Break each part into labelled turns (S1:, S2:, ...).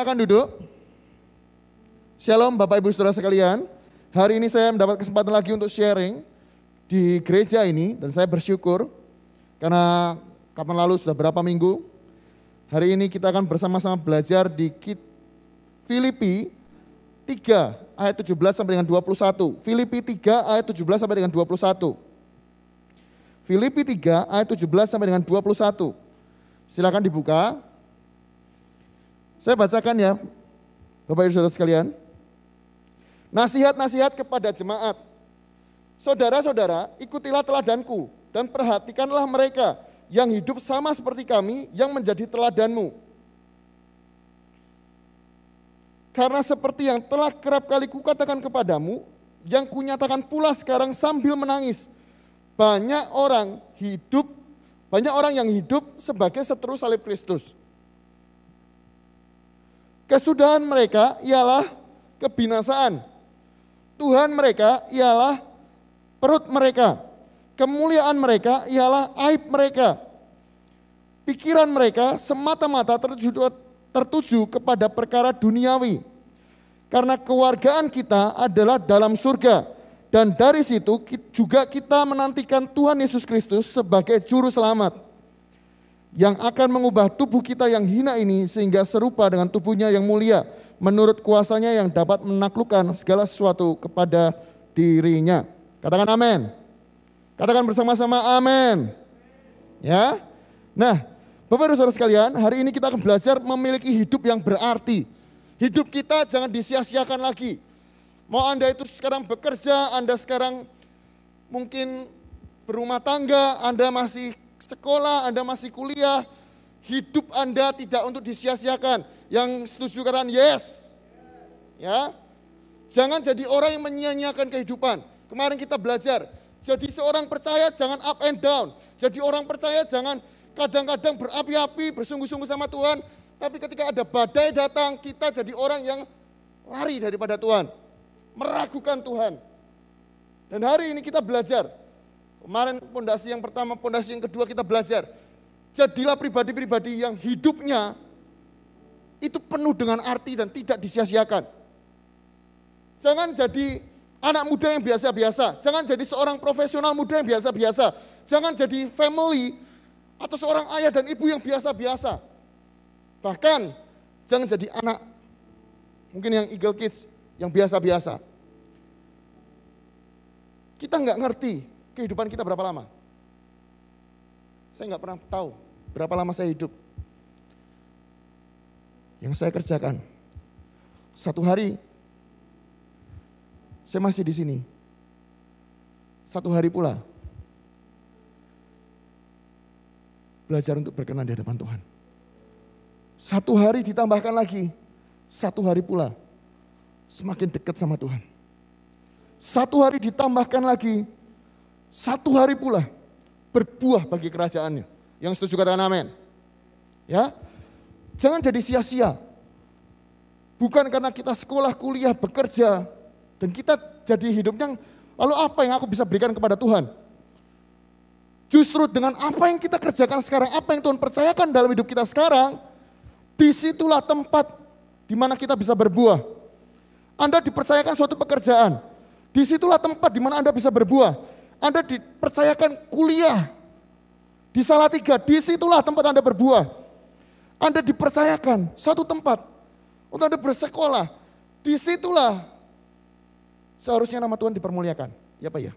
S1: silakan duduk. Shalom Bapak Ibu Saudara sekalian. Hari ini saya mendapat kesempatan lagi untuk sharing di gereja ini dan saya bersyukur karena kapan lalu sudah berapa minggu hari ini kita akan bersama-sama belajar di Kit Filipi 3 ayat 17 sampai dengan 21. Filipi 3 ayat 17 sampai dengan 21. Filipi 3 ayat 17 sampai dengan 21. Silakan dibuka. Saya bacakan ya, Bapak Ibu Saudara sekalian. Nasihat-nasihat kepada jemaat. Saudara-saudara, ikutilah teladanku dan perhatikanlah mereka yang hidup sama seperti kami yang menjadi teladanmu. Karena seperti yang telah kerap kali kukatakan kepadamu, yang kunyatakan pula sekarang sambil menangis. Banyak orang hidup, banyak orang yang hidup sebagai seterus salib Kristus. Kesudahan mereka ialah kebinasaan. Tuhan mereka ialah perut mereka. Kemuliaan mereka ialah aib mereka. Pikiran mereka semata-mata tertuju, tertuju kepada perkara duniawi. Karena kewargaan kita adalah dalam surga. Dan dari situ juga kita menantikan Tuhan Yesus Kristus sebagai juru selamat yang akan mengubah tubuh kita yang hina ini sehingga serupa dengan tubuhnya yang mulia menurut kuasanya yang dapat menaklukkan segala sesuatu kepada dirinya. Katakan amin. Katakan bersama-sama amin. Ya. Nah, Bapak Ibu Saudara sekalian, hari ini kita akan belajar memiliki hidup yang berarti. Hidup kita jangan disia-siakan lagi. Mau Anda itu sekarang bekerja, Anda sekarang mungkin berumah tangga, Anda masih sekolah, Anda masih kuliah, hidup Anda tidak untuk disia-siakan. Yang setuju katakan yes. Ya. Jangan jadi orang yang menyia-nyiakan kehidupan. Kemarin kita belajar, jadi seorang percaya jangan up and down. Jadi orang percaya jangan kadang-kadang berapi-api, bersungguh-sungguh sama Tuhan, tapi ketika ada badai datang, kita jadi orang yang lari daripada Tuhan, meragukan Tuhan. Dan hari ini kita belajar Kemarin pondasi yang pertama, pondasi yang kedua kita belajar. Jadilah pribadi-pribadi yang hidupnya itu penuh dengan arti dan tidak disia-siakan. Jangan jadi anak muda yang biasa-biasa, jangan jadi seorang profesional muda yang biasa-biasa, jangan jadi family atau seorang ayah dan ibu yang biasa-biasa. Bahkan jangan jadi anak mungkin yang Eagle Kids yang biasa-biasa. Kita nggak ngerti kehidupan kita berapa lama? Saya nggak pernah tahu berapa lama saya hidup. Yang saya kerjakan, satu hari saya masih di sini. Satu hari pula belajar untuk berkenan di hadapan Tuhan. Satu hari ditambahkan lagi, satu hari pula semakin dekat sama Tuhan. Satu hari ditambahkan lagi, satu hari pula berbuah bagi kerajaannya. Yang setuju katakan amin. Ya. Jangan jadi sia-sia. Bukan karena kita sekolah, kuliah, bekerja dan kita jadi hidupnya, lalu apa yang aku bisa berikan kepada Tuhan? Justru dengan apa yang kita kerjakan sekarang, apa yang Tuhan percayakan dalam hidup kita sekarang, disitulah tempat di mana kita bisa berbuah. Anda dipercayakan suatu pekerjaan, disitulah tempat di mana Anda bisa berbuah anda dipercayakan kuliah di salah Salatiga, disitulah tempat Anda berbuah. Anda dipercayakan satu tempat untuk Anda bersekolah. Disitulah seharusnya nama Tuhan dipermuliakan. Ya Pak ya?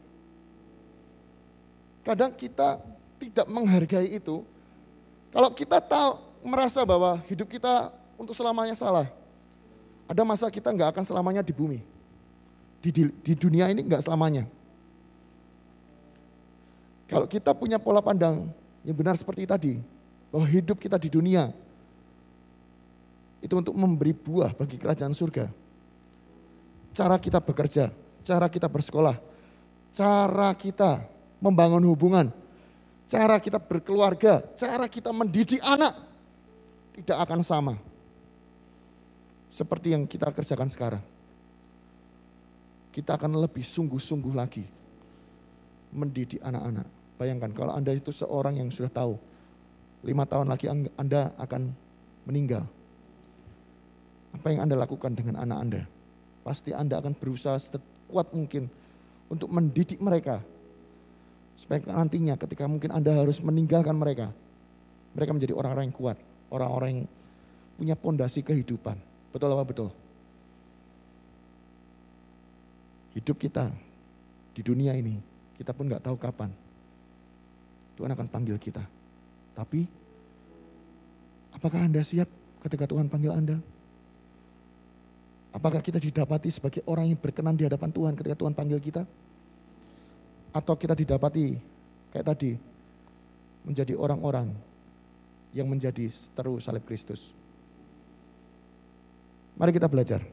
S1: Kadang kita tidak menghargai itu. Kalau kita tahu merasa bahwa hidup kita untuk selamanya salah. Ada masa kita nggak akan selamanya di bumi. Di, di, di dunia ini nggak selamanya. Kalau kita punya pola pandang yang benar seperti tadi, bahwa hidup kita di dunia itu untuk memberi buah bagi kerajaan surga. Cara kita bekerja, cara kita bersekolah, cara kita membangun hubungan, cara kita berkeluarga, cara kita mendidik anak tidak akan sama seperti yang kita kerjakan sekarang. Kita akan lebih sungguh-sungguh lagi mendidik anak-anak. Bayangkan kalau Anda itu seorang yang sudah tahu, lima tahun lagi Anda akan meninggal. Apa yang Anda lakukan dengan anak Anda? Pasti Anda akan berusaha sekuat mungkin untuk mendidik mereka. Supaya nantinya ketika mungkin Anda harus meninggalkan mereka, mereka menjadi orang-orang yang kuat, orang-orang yang punya pondasi kehidupan. Betul apa betul? Hidup kita di dunia ini, kita pun nggak tahu kapan. Tuhan akan panggil kita. Tapi apakah Anda siap ketika Tuhan panggil Anda? Apakah kita didapati sebagai orang yang berkenan di hadapan Tuhan ketika Tuhan panggil kita? Atau kita didapati kayak tadi menjadi orang-orang yang menjadi seteru salib Kristus. Mari kita belajar.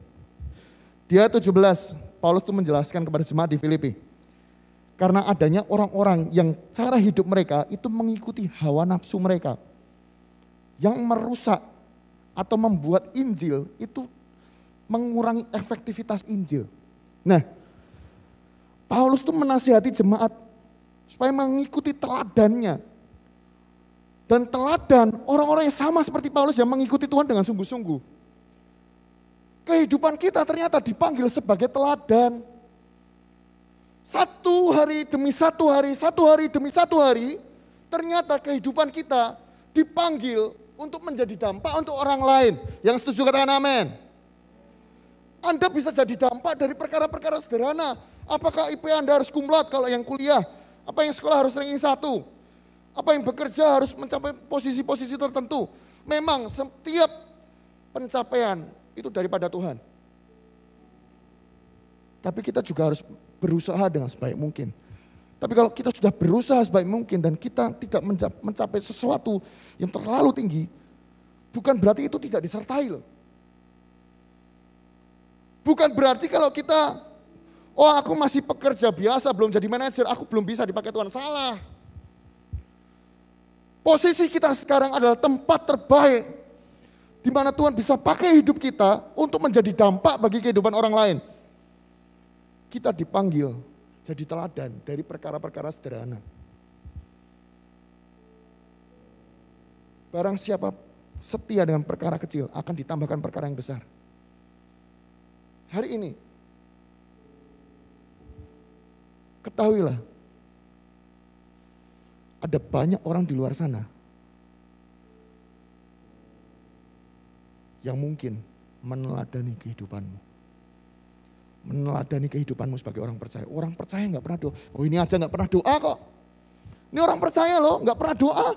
S1: Dia 17, Paulus itu menjelaskan kepada jemaat di Filipi. Karena adanya orang-orang yang cara hidup mereka itu mengikuti hawa nafsu mereka. Yang merusak atau membuat Injil itu mengurangi efektivitas Injil. Nah, Paulus tuh menasihati jemaat supaya mengikuti teladannya. Dan teladan orang-orang yang sama seperti Paulus yang mengikuti Tuhan dengan sungguh-sungguh. Kehidupan kita ternyata dipanggil sebagai teladan. Satu hari demi satu hari, satu hari demi satu hari, ternyata kehidupan kita dipanggil untuk menjadi dampak untuk orang lain. Yang setuju katakan amin. Anda bisa jadi dampak dari perkara-perkara sederhana. Apakah IP Anda harus kumlat kalau yang kuliah? Apa yang sekolah harus ranking satu? Apa yang bekerja harus mencapai posisi-posisi tertentu? Memang setiap pencapaian itu daripada Tuhan. Tapi kita juga harus berusaha dengan sebaik mungkin. Tapi kalau kita sudah berusaha sebaik mungkin dan kita tidak mencapai sesuatu yang terlalu tinggi, bukan berarti itu tidak disertai loh. Bukan berarti kalau kita, oh aku masih pekerja biasa, belum jadi manajer, aku belum bisa dipakai Tuhan. Salah. Posisi kita sekarang adalah tempat terbaik di mana Tuhan bisa pakai hidup kita untuk menjadi dampak bagi kehidupan orang lain kita dipanggil jadi teladan dari perkara-perkara sederhana. Barang siapa setia dengan perkara kecil akan ditambahkan perkara yang besar. Hari ini, ketahuilah ada banyak orang di luar sana yang mungkin meneladani kehidupanmu meneladani kehidupanmu sebagai orang percaya. Orang percaya nggak pernah doa. Oh ini aja nggak pernah doa kok. Ini orang percaya loh, nggak pernah doa.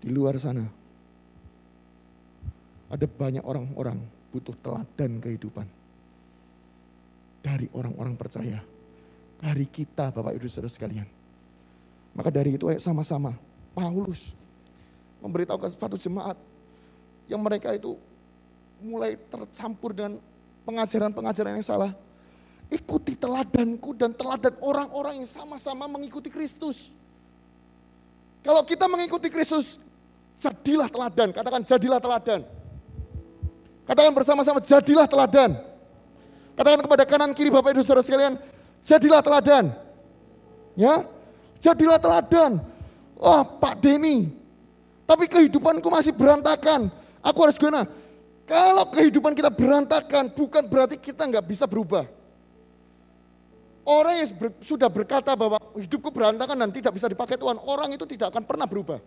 S1: Di luar sana ada banyak orang-orang butuh teladan kehidupan dari orang-orang percaya, dari kita Bapak Ibu Saudara sekalian. Maka dari itu ayat sama-sama Paulus memberitahukan sepatu jemaat yang mereka itu mulai tercampur dengan pengajaran-pengajaran yang salah. Ikuti teladanku dan teladan orang-orang yang sama-sama mengikuti Kristus. Kalau kita mengikuti Kristus, jadilah teladan. Katakan jadilah teladan. Katakan bersama-sama jadilah teladan. Katakan kepada kanan kiri Bapak Ibu Saudara sekalian, jadilah teladan. Ya, jadilah teladan. Wah, oh, Pak Denny, tapi kehidupanku masih berantakan. Aku harus gimana? Kalau kehidupan kita berantakan, bukan berarti kita nggak bisa berubah. Orang yang ber, sudah berkata bahwa hidupku berantakan dan tidak bisa dipakai Tuhan, orang itu tidak akan pernah berubah.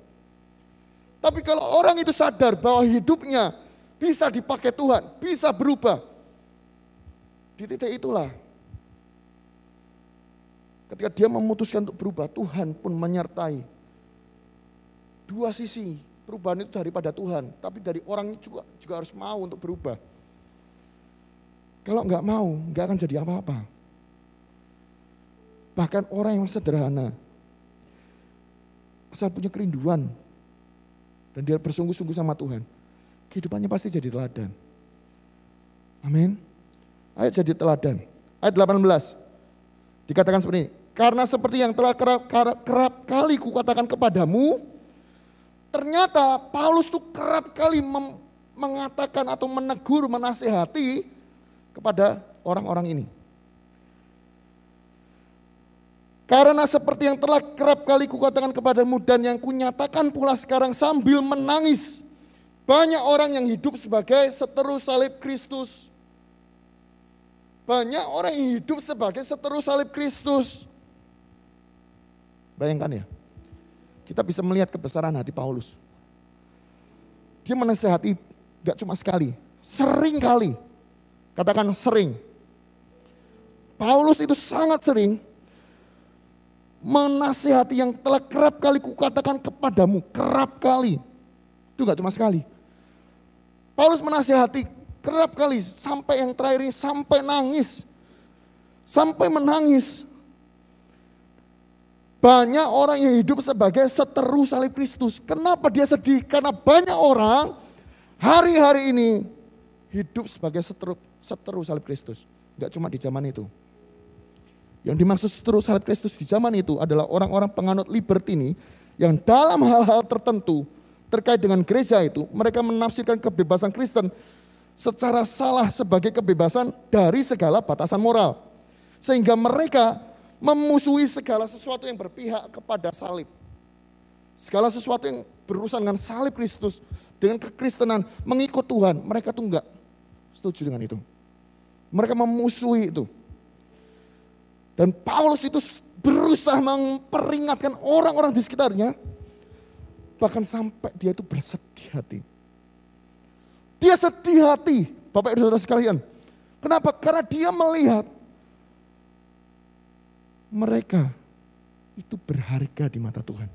S1: Tapi kalau orang itu sadar bahwa hidupnya bisa dipakai Tuhan, bisa berubah. Di titik itulah ketika dia memutuskan untuk berubah, Tuhan pun menyertai. Dua sisi Perubahan itu daripada Tuhan, tapi dari orang juga juga harus mau untuk berubah. Kalau nggak mau, nggak akan jadi apa-apa. Bahkan orang yang sederhana, asal punya kerinduan dan dia bersungguh-sungguh sama Tuhan, kehidupannya pasti jadi teladan. Amin. Ayo jadi teladan. Ayat 18. Dikatakan seperti ini, karena seperti yang telah kerap, kerap, kerap kali kukatakan kepadamu, Ternyata Paulus tuh kerap kali mengatakan atau menegur, menasehati kepada orang-orang ini. Karena seperti yang telah kerap kali kukatakan kepadamu dan yang kunyatakan pula sekarang sambil menangis. Banyak orang yang hidup sebagai seterus salib Kristus. Banyak orang yang hidup sebagai seterus salib Kristus. Bayangkan ya, kita bisa melihat kebesaran hati Paulus. Dia menasehati gak cuma sekali, sering kali. Katakan sering. Paulus itu sangat sering menasehati yang telah kerap kali kukatakan kepadamu, kerap kali. Itu gak cuma sekali. Paulus menasehati kerap kali sampai yang terakhir sampai nangis. Sampai menangis. Banyak orang yang hidup sebagai seteru salib Kristus. Kenapa dia sedih? Karena banyak orang hari-hari ini hidup sebagai seteru, seteru salib Kristus. Enggak cuma di zaman itu. Yang dimaksud seteru salib Kristus di zaman itu adalah orang-orang penganut liberty ini yang dalam hal-hal tertentu terkait dengan gereja itu, mereka menafsirkan kebebasan Kristen secara salah sebagai kebebasan dari segala batasan moral. Sehingga mereka memusuhi segala sesuatu yang berpihak kepada salib. Segala sesuatu yang berurusan dengan salib Kristus, dengan kekristenan, mengikut Tuhan, mereka tuh enggak setuju dengan itu. Mereka memusuhi itu. Dan Paulus itu berusaha memperingatkan orang-orang di sekitarnya, bahkan sampai dia itu bersedih hati. Dia sedih hati, Bapak Ibu Saudara sekalian. Kenapa? Karena dia melihat mereka itu berharga di mata Tuhan.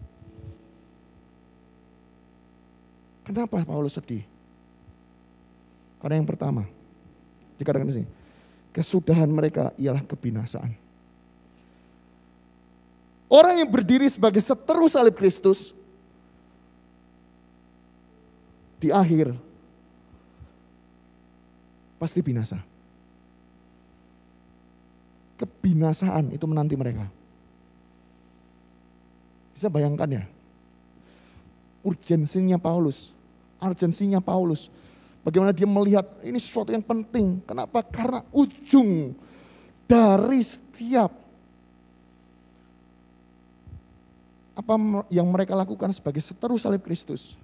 S1: Kenapa Paulus sedih? Karena yang pertama, dikatakan di sini, kesudahan mereka ialah kebinasaan. Orang yang berdiri sebagai seterus salib Kristus di akhir pasti binasa kebinasaan itu menanti mereka. Bisa bayangkan ya, urgensinya Paulus, urgensinya Paulus. Bagaimana dia melihat ini sesuatu yang penting. Kenapa? Karena ujung dari setiap apa yang mereka lakukan sebagai seteru salib Kristus,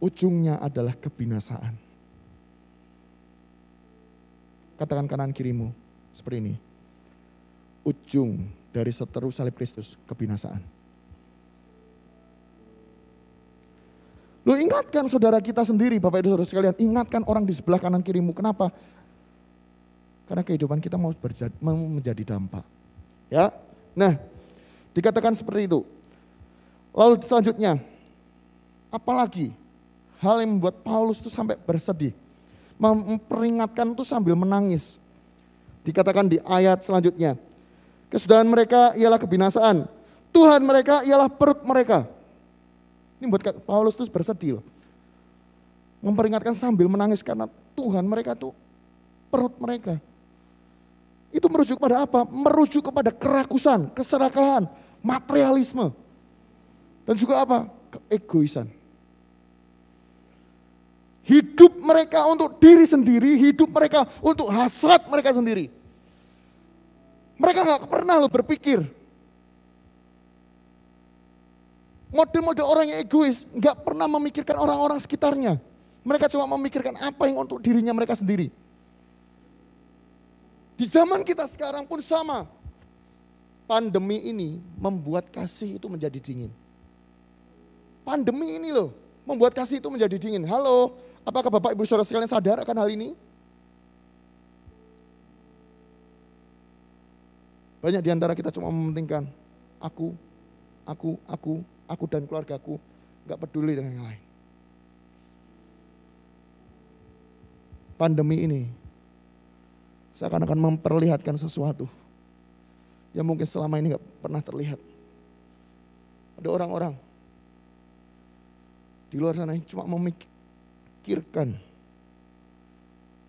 S1: ujungnya adalah kebinasaan. Katakan kanan kirimu, seperti ini. Ujung dari seteru salib Kristus kebinasaan. Lu ingatkan saudara kita sendiri, Bapak Ibu Saudara sekalian, ingatkan orang di sebelah kanan kirimu. Kenapa? Karena kehidupan kita mau, berjadi, mau menjadi dampak. Ya. Nah, dikatakan seperti itu. Lalu selanjutnya, apalagi hal yang membuat Paulus itu sampai bersedih. Memperingatkan itu sambil menangis. Dikatakan di ayat selanjutnya. Kesudahan mereka ialah kebinasaan. Tuhan mereka ialah perut mereka. Ini buat Paulus terus bersedih loh. Memperingatkan sambil menangis karena Tuhan mereka tuh perut mereka. Itu merujuk pada apa? Merujuk kepada kerakusan, keserakahan, materialisme. Dan juga apa? Keegoisan hidup mereka untuk diri sendiri, hidup mereka untuk hasrat mereka sendiri. Mereka nggak pernah lo berpikir. Model-model orang yang egois nggak pernah memikirkan orang-orang sekitarnya. Mereka cuma memikirkan apa yang untuk dirinya mereka sendiri. Di zaman kita sekarang pun sama. Pandemi ini membuat kasih itu menjadi dingin. Pandemi ini loh membuat kasih itu menjadi dingin. Halo, Apakah Bapak Ibu Saudara sekalian sadar akan hal ini? Banyak di antara kita cuma mementingkan aku, aku, aku, aku dan keluargaku, nggak peduli dengan yang lain. Pandemi ini seakan-akan memperlihatkan sesuatu yang mungkin selama ini nggak pernah terlihat. Ada orang-orang di luar sana yang cuma memikir memikirkan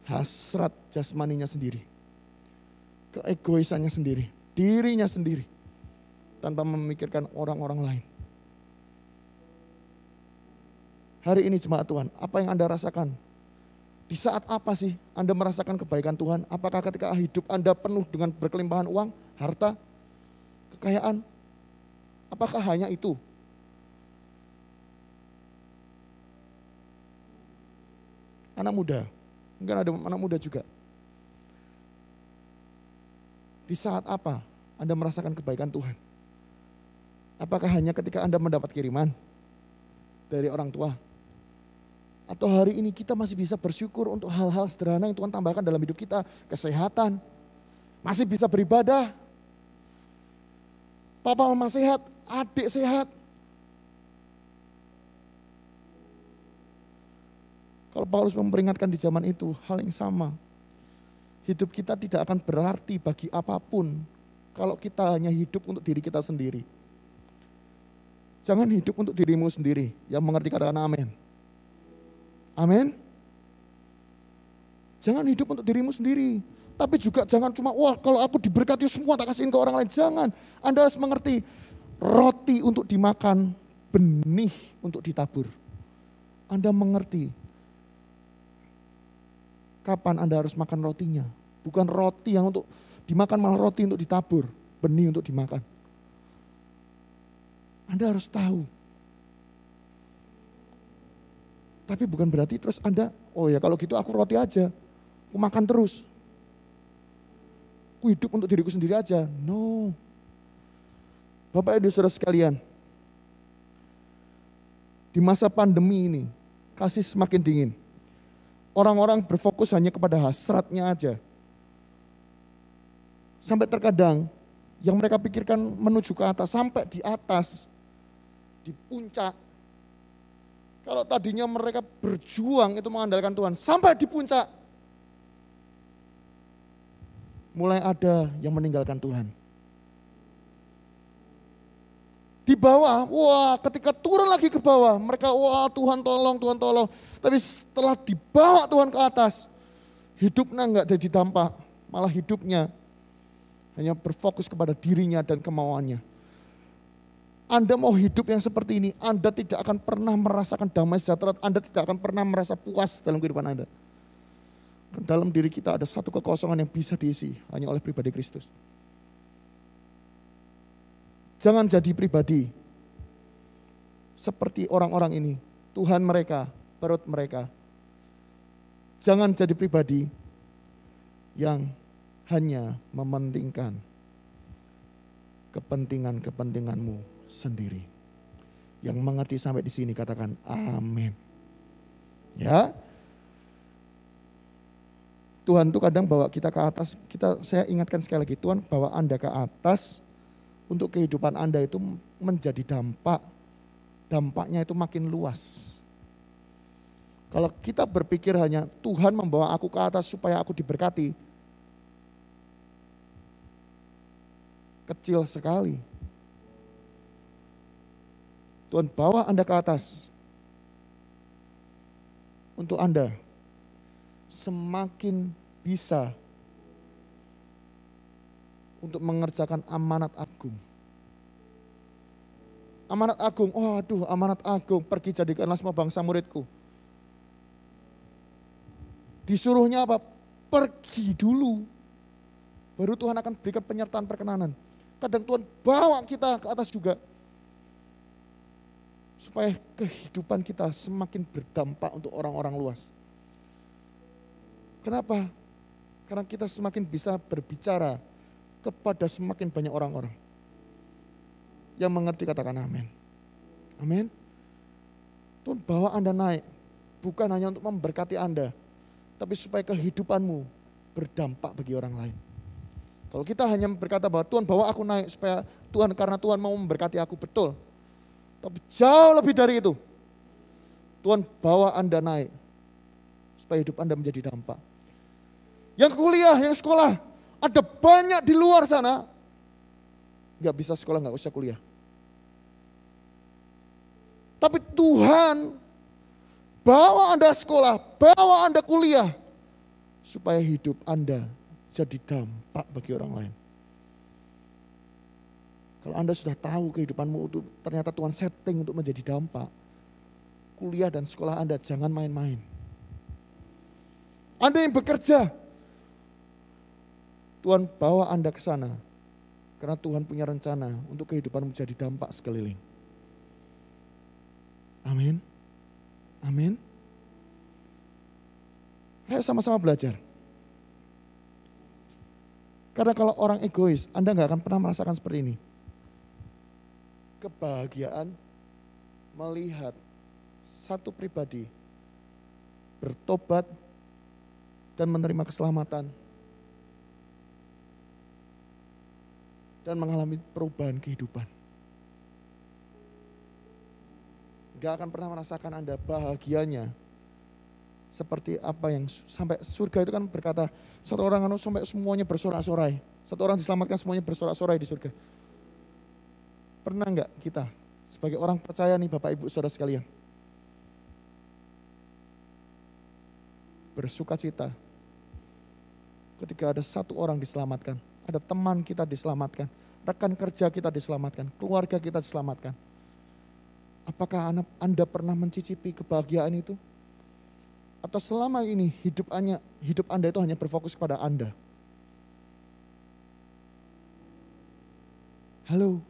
S1: hasrat jasmaninya sendiri, keegoisannya sendiri, dirinya sendiri, tanpa memikirkan orang-orang lain. Hari ini jemaat Tuhan, apa yang Anda rasakan? Di saat apa sih Anda merasakan kebaikan Tuhan? Apakah ketika hidup Anda penuh dengan berkelimpahan uang, harta, kekayaan? Apakah hanya itu anak muda. Mungkin ada anak muda juga. Di saat apa Anda merasakan kebaikan Tuhan? Apakah hanya ketika Anda mendapat kiriman dari orang tua? Atau hari ini kita masih bisa bersyukur untuk hal-hal sederhana yang Tuhan tambahkan dalam hidup kita, kesehatan, masih bisa beribadah. Papa mama sehat, adik sehat, Kalau Paulus memperingatkan di zaman itu hal yang sama. Hidup kita tidak akan berarti bagi apapun kalau kita hanya hidup untuk diri kita sendiri. Jangan hidup untuk dirimu sendiri. Yang mengerti katakan amin. Amin. Jangan hidup untuk dirimu sendiri. Tapi juga jangan cuma, wah kalau aku diberkati semua tak kasihin ke orang lain. Jangan. Anda harus mengerti, roti untuk dimakan, benih untuk ditabur. Anda mengerti kapan Anda harus makan rotinya. Bukan roti yang untuk dimakan, malah roti untuk ditabur, benih untuk dimakan. Anda harus tahu. Tapi bukan berarti terus Anda, oh ya kalau gitu aku roti aja, aku makan terus. Aku hidup untuk diriku sendiri aja. No. Bapak Ibu Saudara sekalian, di masa pandemi ini, kasih semakin dingin Orang-orang berfokus hanya kepada hasratnya aja. Sampai terkadang yang mereka pikirkan menuju ke atas, sampai di atas, di puncak. Kalau tadinya mereka berjuang itu mengandalkan Tuhan, sampai di puncak mulai ada yang meninggalkan Tuhan. Di bawah, wah ketika turun lagi ke bawah, mereka wah Tuhan tolong, Tuhan tolong. Tapi setelah dibawa Tuhan ke atas, hidupnya nggak jadi dampak, malah hidupnya hanya berfokus kepada dirinya dan kemauannya. Anda mau hidup yang seperti ini, Anda tidak akan pernah merasakan damai sejahtera, Anda tidak akan pernah merasa puas dalam kehidupan Anda. Dalam diri kita ada satu kekosongan yang bisa diisi hanya oleh pribadi Kristus. Jangan jadi pribadi seperti orang-orang ini, Tuhan mereka, perut mereka. Jangan jadi pribadi yang hanya mementingkan kepentingan-kepentinganmu sendiri. Yang mengerti sampai di sini katakan amin. Ya. Tuhan tuh kadang bawa kita ke atas, kita saya ingatkan sekali lagi Tuhan bawa Anda ke atas untuk kehidupan Anda itu menjadi dampak. Dampaknya itu makin luas. Kalau kita berpikir hanya Tuhan membawa aku ke atas supaya aku diberkati, kecil sekali. Tuhan bawa Anda ke atas. Untuk Anda semakin bisa untuk mengerjakan amanat agung. Amanat agung, oh aduh amanat agung, pergi jadikanlah semua bangsa muridku. Disuruhnya apa? Pergi dulu. Baru Tuhan akan berikan penyertaan perkenanan. Kadang Tuhan bawa kita ke atas juga. Supaya kehidupan kita semakin berdampak untuk orang-orang luas. Kenapa? Karena kita semakin bisa berbicara kepada semakin banyak orang-orang. Yang mengerti katakan amin. Amin. Tuhan bawa Anda naik. Bukan hanya untuk memberkati Anda. Tapi supaya kehidupanmu berdampak bagi orang lain. Kalau kita hanya berkata bahwa Tuhan bawa aku naik supaya Tuhan karena Tuhan mau memberkati aku betul. Tapi jauh lebih dari itu. Tuhan bawa Anda naik supaya hidup Anda menjadi dampak. Yang kuliah, yang sekolah, ada banyak di luar sana. nggak bisa sekolah, nggak usah kuliah. Tapi Tuhan bawa Anda sekolah, bawa Anda kuliah. Supaya hidup Anda jadi dampak bagi orang lain. Kalau Anda sudah tahu kehidupanmu itu ternyata Tuhan setting untuk menjadi dampak. Kuliah dan sekolah Anda jangan main-main. Anda yang bekerja, Tuhan bawa Anda ke sana. Karena Tuhan punya rencana untuk kehidupan menjadi dampak sekeliling. Amin. Amin. Ayo sama-sama belajar. Karena kalau orang egois, Anda nggak akan pernah merasakan seperti ini. Kebahagiaan melihat satu pribadi bertobat dan menerima keselamatan dan mengalami perubahan kehidupan. Gak akan pernah merasakan Anda bahagianya seperti apa yang sampai surga itu kan berkata satu orang anu sampai semuanya bersorak-sorai. Satu orang diselamatkan semuanya bersorak-sorai di surga. Pernah enggak kita sebagai orang percaya nih Bapak Ibu Saudara sekalian? Bersuka cita ketika ada satu orang diselamatkan ada teman kita diselamatkan, rekan kerja kita diselamatkan, keluarga kita diselamatkan. Apakah Anda pernah mencicipi kebahagiaan itu? Atau selama ini hidup, hanya, hidup Anda itu hanya berfokus pada Anda? Halo,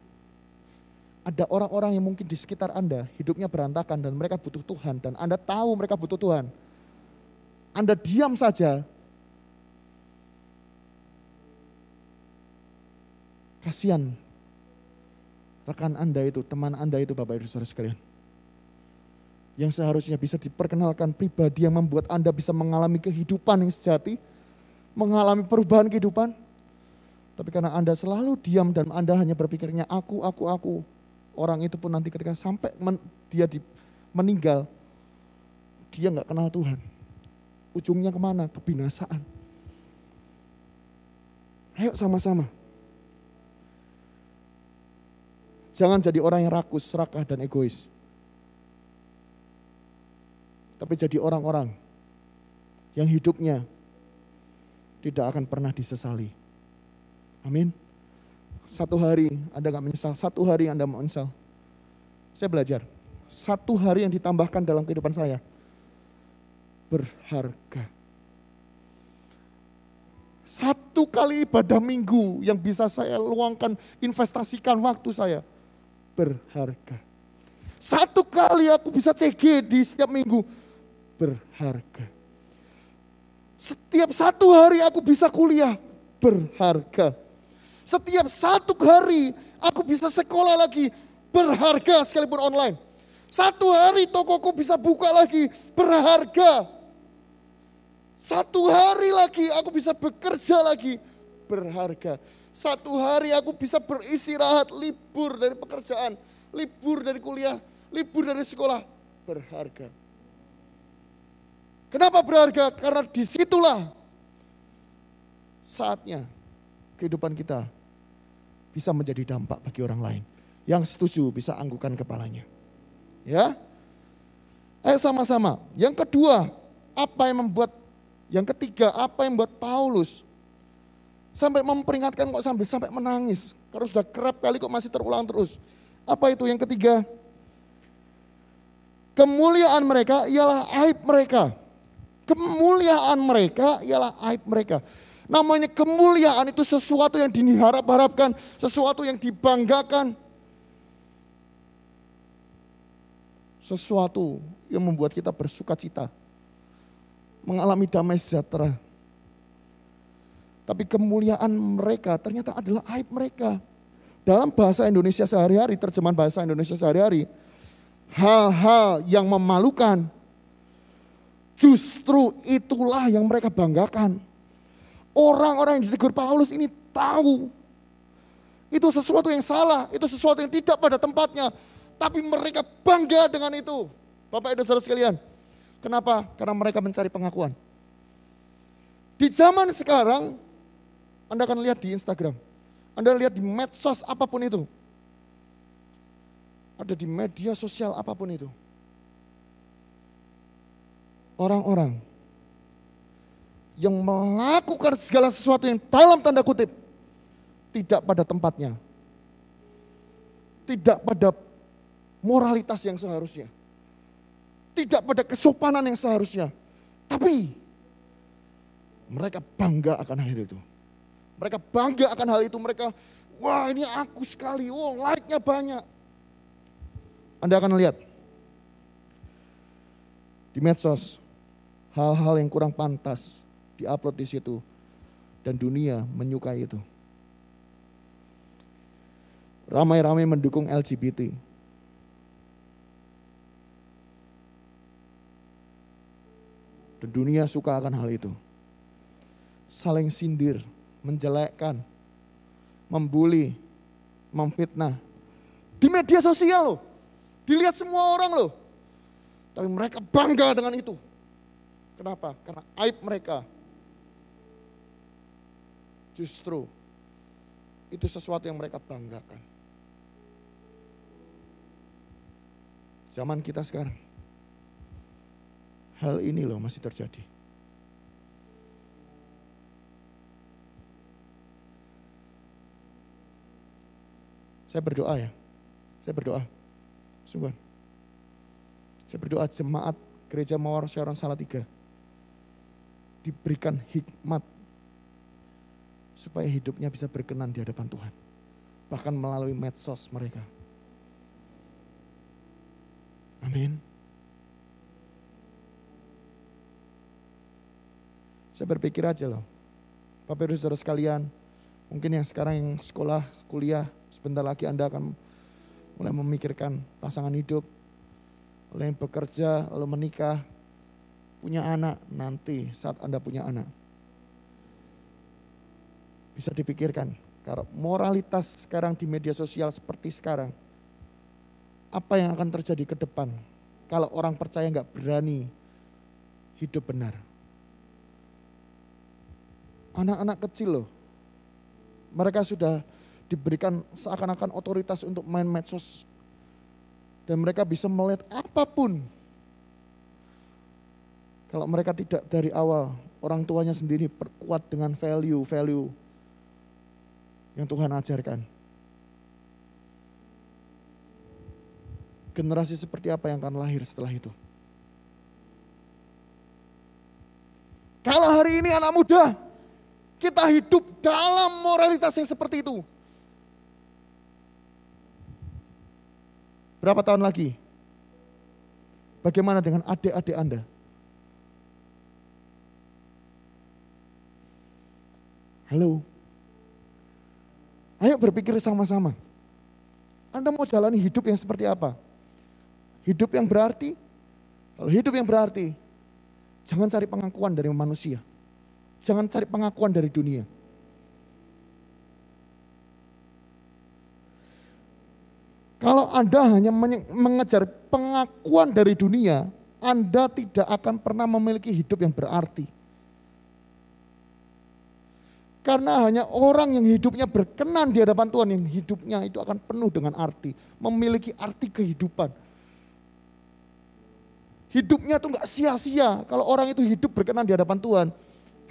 S1: ada orang-orang yang mungkin di sekitar Anda hidupnya berantakan dan mereka butuh Tuhan dan Anda tahu mereka butuh Tuhan. Anda diam saja, Kasihan rekan Anda itu, teman Anda itu Bapak Ibu Saudara sekalian. Yang seharusnya bisa diperkenalkan pribadi yang membuat Anda bisa mengalami kehidupan yang sejati, mengalami perubahan kehidupan. Tapi karena Anda selalu diam dan Anda hanya berpikirnya aku, aku, aku. Orang itu pun nanti ketika sampai men, dia di, meninggal, dia nggak kenal Tuhan. Ujungnya kemana? Kebinasaan. Ayo sama-sama Jangan jadi orang yang rakus, serakah, dan egois. Tapi jadi orang-orang yang hidupnya tidak akan pernah disesali. Amin. Satu hari Anda gak menyesal, satu hari Anda mau menyesal. Saya belajar, satu hari yang ditambahkan dalam kehidupan saya berharga. Satu kali ibadah minggu yang bisa saya luangkan, investasikan waktu saya – berharga. Satu kali aku bisa CG di setiap minggu berharga. Setiap satu hari aku bisa kuliah berharga. Setiap satu hari aku bisa sekolah lagi berharga sekalipun online. Satu hari tokoku bisa buka lagi berharga. Satu hari lagi aku bisa bekerja lagi berharga. Satu hari aku bisa beristirahat, libur dari pekerjaan, libur dari kuliah, libur dari sekolah. Berharga. Kenapa berharga? Karena disitulah saatnya kehidupan kita bisa menjadi dampak bagi orang lain. Yang setuju bisa anggukan kepalanya. Ya. Ayo sama-sama. Yang kedua, apa yang membuat yang ketiga, apa yang membuat Paulus Sampai memperingatkan kok sampai sampai menangis. Karena sudah kerap kali kok masih terulang terus. Apa itu yang ketiga? Kemuliaan mereka ialah aib mereka. Kemuliaan mereka ialah aib mereka. Namanya kemuliaan itu sesuatu yang diharap-harapkan, sesuatu yang dibanggakan. Sesuatu yang membuat kita bersuka cita. Mengalami damai sejahtera. Tapi kemuliaan mereka ternyata adalah aib mereka. Dalam bahasa Indonesia sehari-hari, terjemahan bahasa Indonesia sehari-hari, hal-hal yang memalukan justru itulah yang mereka banggakan. Orang-orang yang ditegur Paulus ini tahu itu sesuatu yang salah, itu sesuatu yang tidak pada tempatnya, tapi mereka bangga dengan itu. Bapak Ibu Saudara sekalian, kenapa? Karena mereka mencari pengakuan. Di zaman sekarang anda akan lihat di Instagram. Anda lihat di medsos apapun itu. Ada di media sosial apapun itu. Orang-orang yang melakukan segala sesuatu yang dalam tanda kutip tidak pada tempatnya. Tidak pada moralitas yang seharusnya. Tidak pada kesopanan yang seharusnya. Tapi mereka bangga akan hal itu. Mereka bangga akan hal itu. Mereka, wah ini aku sekali. Oh like-nya banyak. Anda akan lihat. Di medsos, hal-hal yang kurang pantas diupload di situ. Dan dunia menyukai itu. Ramai-ramai mendukung LGBT. Dan dunia suka akan hal itu. Saling sindir menjelekkan, membuli, memfitnah. Di media sosial loh, dilihat semua orang loh. Tapi mereka bangga dengan itu. Kenapa? Karena aib mereka. Justru itu sesuatu yang mereka banggakan. Zaman kita sekarang. Hal ini loh masih terjadi. Saya berdoa ya. Saya berdoa. Sungguh. Saya berdoa jemaat gereja Mawar Seorang Salatiga. Diberikan hikmat supaya hidupnya bisa berkenan di hadapan Tuhan. Bahkan melalui medsos mereka. Amin. Saya berpikir aja loh. Bapak Ibu Saudara sekalian, mungkin yang sekarang yang sekolah, kuliah, Sebentar lagi Anda akan mulai memikirkan pasangan hidup, mulai bekerja, lalu menikah, punya anak nanti saat Anda punya anak. Bisa dipikirkan, karena moralitas sekarang di media sosial seperti sekarang, apa yang akan terjadi ke depan kalau orang percaya nggak berani hidup benar? Anak-anak kecil loh, mereka sudah diberikan seakan-akan otoritas untuk main medsos. Dan mereka bisa melihat apapun. Kalau mereka tidak dari awal, orang tuanya sendiri perkuat dengan value-value yang Tuhan ajarkan. Generasi seperti apa yang akan lahir setelah itu? Kalau hari ini anak muda kita hidup dalam moralitas yang seperti itu, Berapa tahun lagi? Bagaimana dengan adik-adik Anda? Halo? Ayo berpikir sama-sama. Anda mau jalani hidup yang seperti apa? Hidup yang berarti? Kalau hidup yang berarti, jangan cari pengakuan dari manusia. Jangan cari pengakuan dari dunia. Kalau Anda hanya mengejar pengakuan dari dunia, Anda tidak akan pernah memiliki hidup yang berarti. Karena hanya orang yang hidupnya berkenan di hadapan Tuhan, yang hidupnya itu akan penuh dengan arti, memiliki arti kehidupan. Hidupnya itu enggak sia-sia kalau orang itu hidup berkenan di hadapan Tuhan.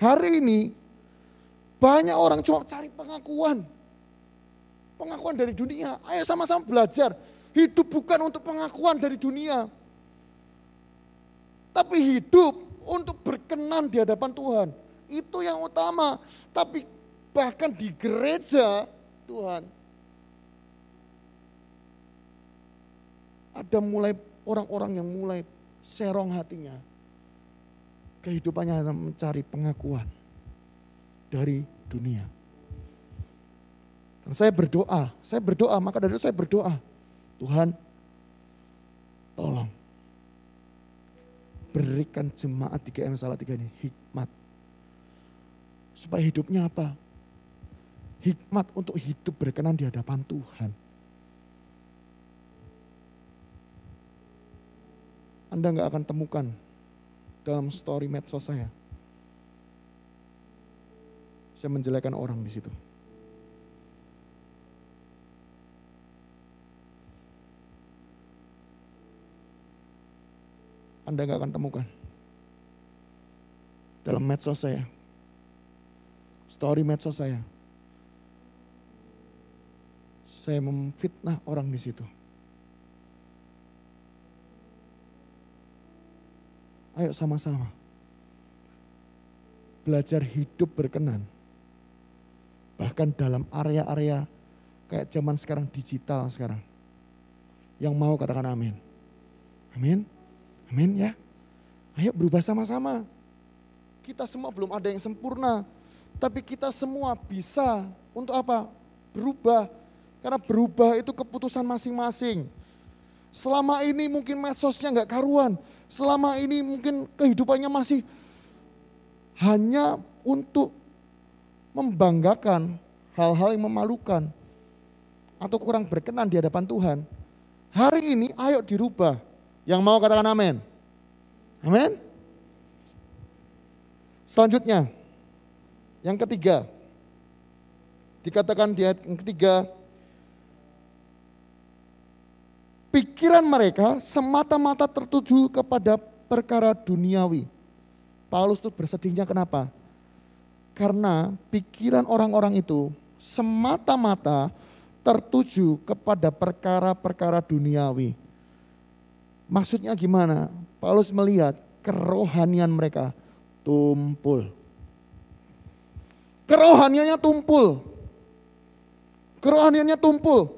S1: Hari ini banyak orang cuma cari pengakuan, pengakuan dari dunia. Ayo sama-sama belajar. Hidup bukan untuk pengakuan dari dunia. Tapi hidup untuk berkenan di hadapan Tuhan. Itu yang utama. Tapi bahkan di gereja Tuhan. Ada mulai orang-orang yang mulai serong hatinya. Kehidupannya mencari pengakuan dari dunia. Dan saya berdoa, saya berdoa, maka dari itu saya berdoa. Tuhan, tolong. Berikan jemaat 3M salah tiga ini hikmat. Supaya hidupnya apa? Hikmat untuk hidup berkenan di hadapan Tuhan. Anda nggak akan temukan dalam story medsos saya. Saya menjelekan orang di situ. Anda nggak akan temukan. Dalam medsos saya. Story medsos saya. Saya memfitnah orang di situ. Ayo sama-sama. Belajar hidup berkenan. Bahkan dalam area-area kayak zaman sekarang digital sekarang. Yang mau katakan amin. Amin. Amin ya. Ayo berubah sama-sama. Kita semua belum ada yang sempurna. Tapi kita semua bisa untuk apa? Berubah. Karena berubah itu keputusan masing-masing. Selama ini mungkin medsosnya nggak karuan. Selama ini mungkin kehidupannya masih hanya untuk membanggakan hal-hal yang memalukan atau kurang berkenan di hadapan Tuhan. Hari ini ayo dirubah. Yang mau katakan amin. Amin. Selanjutnya, yang ketiga, dikatakan di ayat yang ketiga, pikiran mereka semata-mata tertuju kepada perkara duniawi. Paulus itu bersedihnya kenapa? Karena pikiran orang-orang itu semata-mata tertuju kepada perkara-perkara duniawi. Maksudnya gimana? Paulus melihat kerohanian mereka tumpul. Kerohaniannya tumpul. Kerohaniannya tumpul.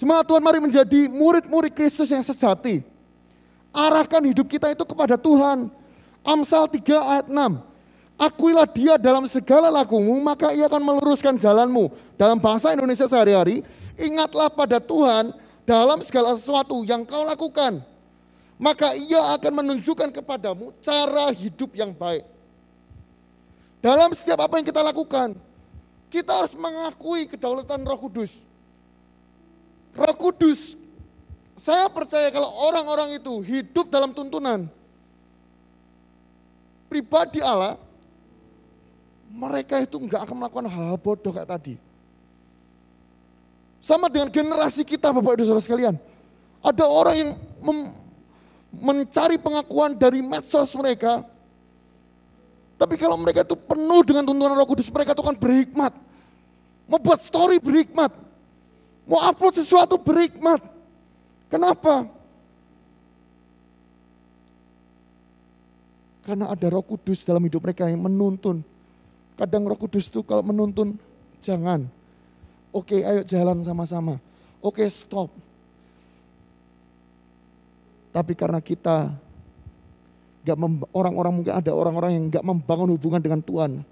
S1: Semua Tuhan mari menjadi murid-murid Kristus yang sejati. Arahkan hidup kita itu kepada Tuhan. Amsal 3 ayat 6. Akuilah dia dalam segala lakumu, maka ia akan meluruskan jalanmu. Dalam bahasa Indonesia sehari-hari, ingatlah pada Tuhan dalam segala sesuatu yang kau lakukan, maka ia akan menunjukkan kepadamu cara hidup yang baik. Dalam setiap apa yang kita lakukan, kita harus mengakui kedaulatan Roh Kudus. Roh Kudus, saya percaya kalau orang-orang itu hidup dalam tuntunan pribadi Allah, mereka itu enggak akan melakukan hal, -hal bodoh kayak tadi. Sama dengan generasi kita Bapak Ibu Saudara sekalian. Ada orang yang mencari pengakuan dari medsos mereka. Tapi kalau mereka itu penuh dengan tuntunan roh kudus, mereka itu kan berhikmat. Mau buat story berhikmat. Mau upload sesuatu berhikmat. Kenapa? Karena ada roh kudus dalam hidup mereka yang menuntun. Kadang roh kudus itu kalau menuntun, jangan. Oke, ayo jalan sama-sama. Oke, stop. Tapi karena kita gak orang-orang mungkin ada orang-orang yang gak membangun hubungan dengan Tuhan.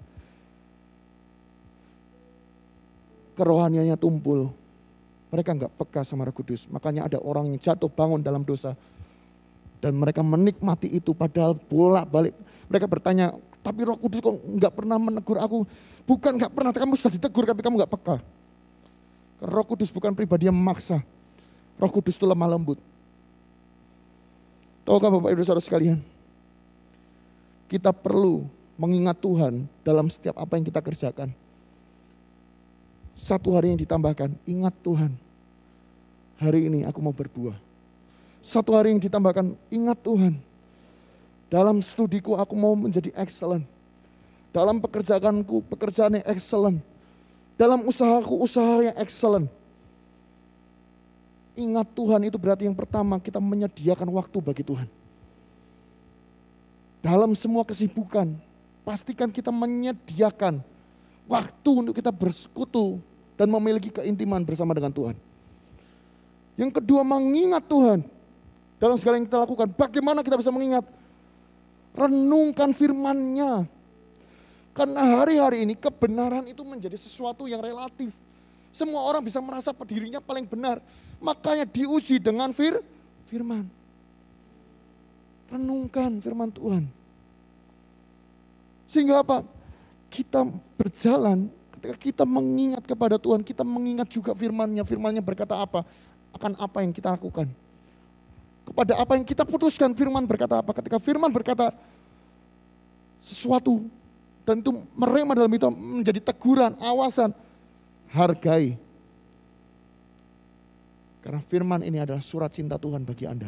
S1: Kerohaniannya tumpul. Mereka nggak peka sama Roh Kudus. Makanya ada orang yang jatuh bangun dalam dosa. Dan mereka menikmati itu padahal bolak-balik. Mereka bertanya, tapi Roh Kudus kok nggak pernah menegur aku? Bukan nggak pernah, kamu sudah ditegur tapi kamu nggak peka. Roh Kudus bukan pribadi yang memaksa. Roh Kudus itu lemah lembut. Tahukah Bapak Ibu Saudara sekalian? Kita perlu mengingat Tuhan dalam setiap apa yang kita kerjakan. Satu hari yang ditambahkan, ingat Tuhan. Hari ini aku mau berbuah. Satu hari yang ditambahkan, ingat Tuhan. Dalam studiku aku mau menjadi excellent. Dalam pekerjaanku, pekerjaannya excellent dalam usahaku, usaha yang excellent. Ingat Tuhan itu berarti yang pertama kita menyediakan waktu bagi Tuhan. Dalam semua kesibukan, pastikan kita menyediakan waktu untuk kita bersekutu dan memiliki keintiman bersama dengan Tuhan. Yang kedua, mengingat Tuhan dalam segala yang kita lakukan. Bagaimana kita bisa mengingat? Renungkan firman-Nya, karena hari-hari ini kebenaran itu menjadi sesuatu yang relatif. Semua orang bisa merasa dirinya paling benar. Makanya diuji dengan fir, firman. Renungkan firman Tuhan. Sehingga apa? Kita berjalan ketika kita mengingat kepada Tuhan, kita mengingat juga firmannya. Firmannya berkata apa? Akan apa yang kita lakukan. Kepada apa yang kita putuskan firman berkata apa? Ketika firman berkata sesuatu dan itu merema dalam itu menjadi teguran, awasan. Hargai. Karena firman ini adalah surat cinta Tuhan bagi Anda.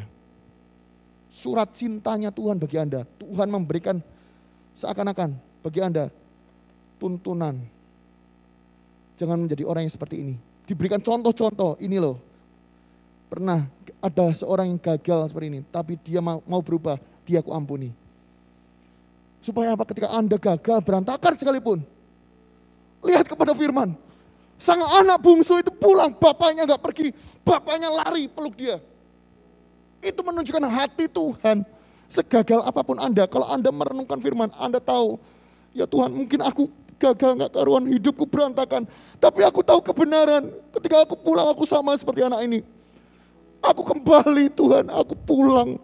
S1: Surat cintanya Tuhan bagi Anda. Tuhan memberikan seakan-akan bagi Anda tuntunan. Jangan menjadi orang yang seperti ini. Diberikan contoh-contoh, ini loh. Pernah ada seorang yang gagal seperti ini, tapi dia mau, berubah, dia aku ampuni Supaya apa ketika Anda gagal, berantakan sekalipun. Lihat kepada firman. Sang anak bungsu itu pulang, bapaknya nggak pergi, bapaknya lari peluk dia. Itu menunjukkan hati Tuhan. Segagal apapun Anda, kalau Anda merenungkan firman, Anda tahu, ya Tuhan mungkin aku gagal, nggak karuan, hidupku berantakan. Tapi aku tahu kebenaran, ketika aku pulang aku sama seperti anak ini. Aku kembali Tuhan, aku pulang.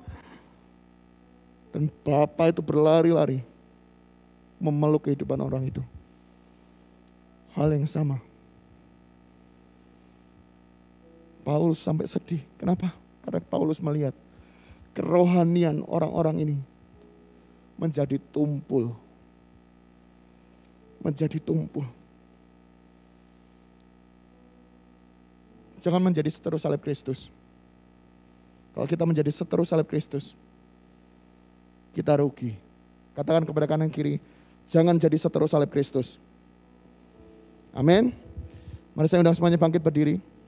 S1: Dan Bapak itu berlari-lari memeluk kehidupan orang itu. Hal yang sama. Paulus sampai sedih. Kenapa? Karena Paulus melihat kerohanian orang-orang ini menjadi tumpul. Menjadi tumpul. Jangan menjadi seterus salib Kristus. Kalau kita menjadi seterus salib Kristus, kita rugi. Katakan kepada kanan kiri, Jangan jadi seterus salib Kristus. Amin. Mari saya undang semuanya bangkit berdiri.